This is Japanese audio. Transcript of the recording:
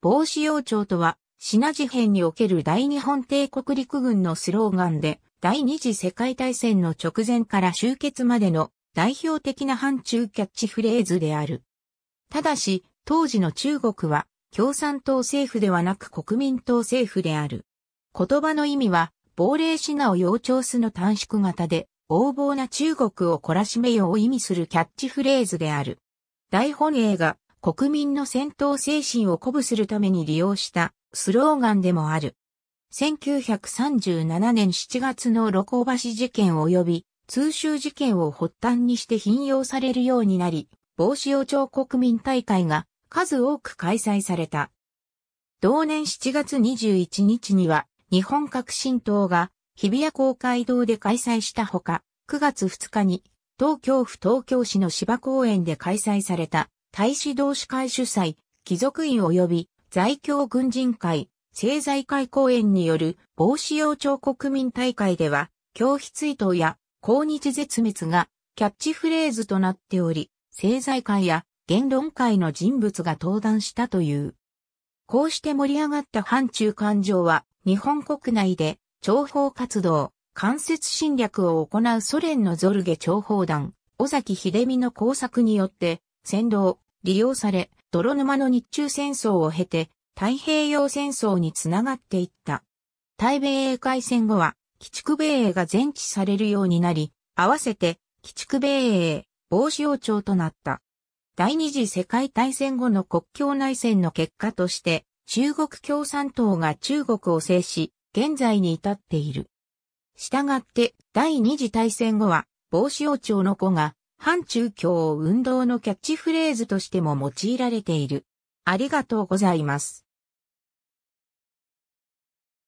防止要庁とは、シナ事変における大日本帝国陸軍のスローガンで、第二次世界大戦の直前から終結までの代表的な反中キャッチフレーズである。ただし、当時の中国は共産党政府ではなく国民党政府である。言葉の意味は、亡霊品を要調すの短縮型で、横暴な中国を懲らしめようを意味するキャッチフレーズである。大本営が国民の戦闘精神を鼓舞するために利用したスローガンでもある。1937年7月の露光橋事件及び通州事件を発端にして引用されるようになり、防止予兆国民大会が数多く開催された。同年7月21日には日本革新党が日比谷公会堂で開催したほか、9月2日に東京府東京市の芝公園で開催された大使同士会主催、貴族院及び在京軍人会、政財会公演による防止用朝国民大会では、教室追悼や抗日絶滅がキャッチフレーズとなっており、政財会や言論会の人物が登壇したという。こうして盛り上がった反中感情は、日本国内で諜報活動、間接侵略を行うソ連のゾルゲ諜報団、尾崎秀美の工作によって先導、利用され、泥沼の日中戦争を経て、太平洋戦争につながっていった。対米英海戦後は、鬼畜米英が全治されるようになり、合わせて、鬼畜米英、防止王朝となった。第二次世界大戦後の国境内戦の結果として、中国共産党が中国を制し、現在に至っている。したがって、第二次大戦後は、防止王朝の子が、反中共運動のキャッチフレーズとしても用いられている。ありがとうございます。